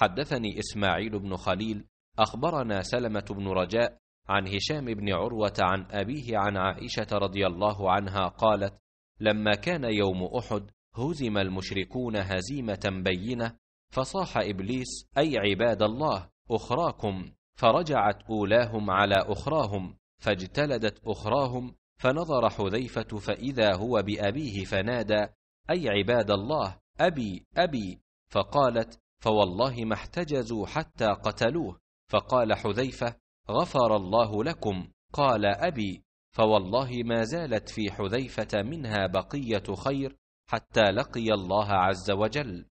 حدثني إسماعيل بن خليل أخبرنا سلمة بن رجاء عن هشام بن عروة عن أبيه عن عائشة رضي الله عنها قالت: لما كان يوم أحد هزم المشركون هزيمة بينة فصاح إبليس: أي عباد الله أخراكم فرجعت أولاهم على أخراهم فاجتلدت أخراهم فنظر حذيفة فإذا هو بأبيه فنادى: أي عباد الله أبي أبي فقالت فوالله ما احتجزوا حتى قتلوه فقال حذيفه غفر الله لكم قال ابي فوالله ما زالت في حذيفه منها بقيه خير حتى لقي الله عز وجل